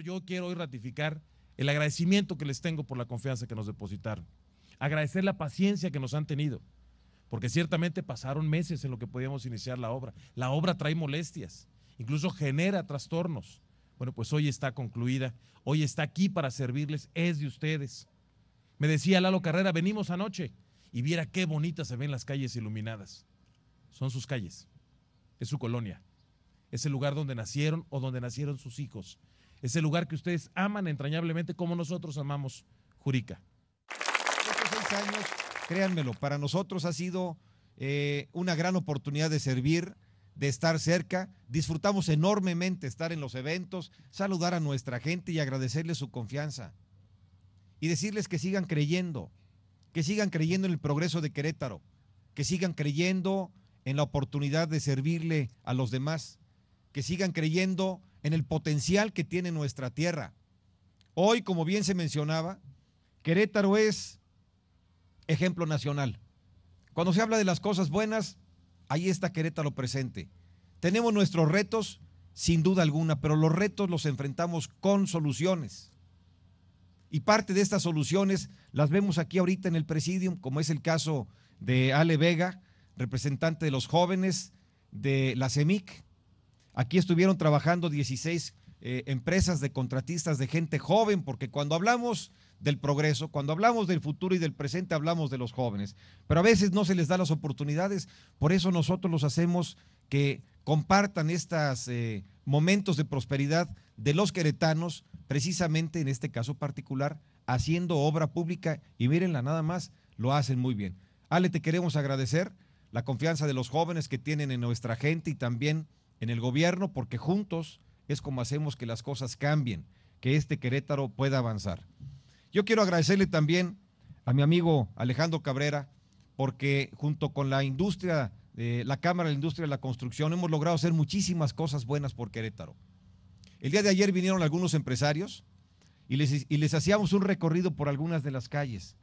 yo quiero hoy ratificar el agradecimiento que les tengo por la confianza que nos depositaron. Agradecer la paciencia que nos han tenido, porque ciertamente pasaron meses en lo que podíamos iniciar la obra. La obra trae molestias, incluso genera trastornos. Bueno, pues hoy está concluida, hoy está aquí para servirles, es de ustedes. Me decía Lalo Carrera, venimos anoche y viera qué bonitas se ven las calles iluminadas. Son sus calles, es su colonia, es el lugar donde nacieron o donde nacieron sus hijos, ese lugar que ustedes aman entrañablemente como nosotros amamos Jurica. Estos seis años, créanmelo, para nosotros ha sido eh, una gran oportunidad de servir, de estar cerca. Disfrutamos enormemente estar en los eventos, saludar a nuestra gente y agradecerles su confianza. Y decirles que sigan creyendo, que sigan creyendo en el progreso de Querétaro, que sigan creyendo en la oportunidad de servirle a los demás, que sigan creyendo en el potencial que tiene nuestra tierra. Hoy, como bien se mencionaba, Querétaro es ejemplo nacional. Cuando se habla de las cosas buenas, ahí está Querétaro presente. Tenemos nuestros retos, sin duda alguna, pero los retos los enfrentamos con soluciones. Y parte de estas soluciones las vemos aquí ahorita en el presidium, como es el caso de Ale Vega, representante de los jóvenes de la CEMIC, Aquí estuvieron trabajando 16 eh, empresas de contratistas de gente joven, porque cuando hablamos del progreso, cuando hablamos del futuro y del presente, hablamos de los jóvenes. Pero a veces no se les da las oportunidades, por eso nosotros los hacemos que compartan estos eh, momentos de prosperidad de los queretanos, precisamente en este caso particular, haciendo obra pública y mirenla nada más, lo hacen muy bien. Ale, te queremos agradecer la confianza de los jóvenes que tienen en nuestra gente y también en el gobierno porque juntos es como hacemos que las cosas cambien, que este Querétaro pueda avanzar. Yo quiero agradecerle también a mi amigo Alejandro Cabrera porque junto con la industria, eh, la Cámara de la Industria de la Construcción, hemos logrado hacer muchísimas cosas buenas por Querétaro. El día de ayer vinieron algunos empresarios y les, y les hacíamos un recorrido por algunas de las calles.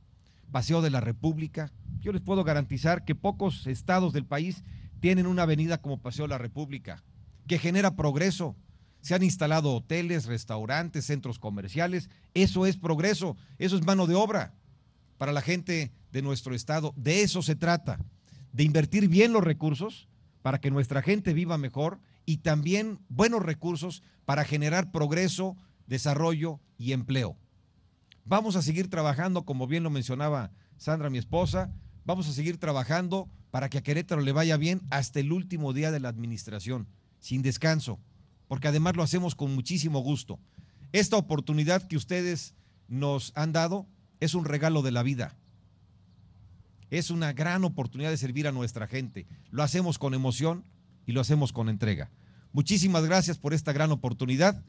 Paseo de la República. Yo les puedo garantizar que pocos estados del país tienen una avenida como Paseo de la República, que genera progreso. Se han instalado hoteles, restaurantes, centros comerciales. Eso es progreso, eso es mano de obra para la gente de nuestro estado. De eso se trata, de invertir bien los recursos para que nuestra gente viva mejor y también buenos recursos para generar progreso, desarrollo y empleo. Vamos a seguir trabajando, como bien lo mencionaba Sandra, mi esposa, vamos a seguir trabajando para que a Querétaro le vaya bien hasta el último día de la administración, sin descanso, porque además lo hacemos con muchísimo gusto. Esta oportunidad que ustedes nos han dado es un regalo de la vida. Es una gran oportunidad de servir a nuestra gente. Lo hacemos con emoción y lo hacemos con entrega. Muchísimas gracias por esta gran oportunidad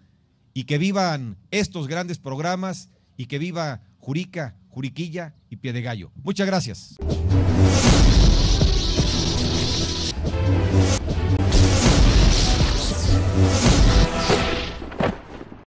y que vivan estos grandes programas y que viva Jurica, Juriquilla y Pie de Gallo. Muchas gracias.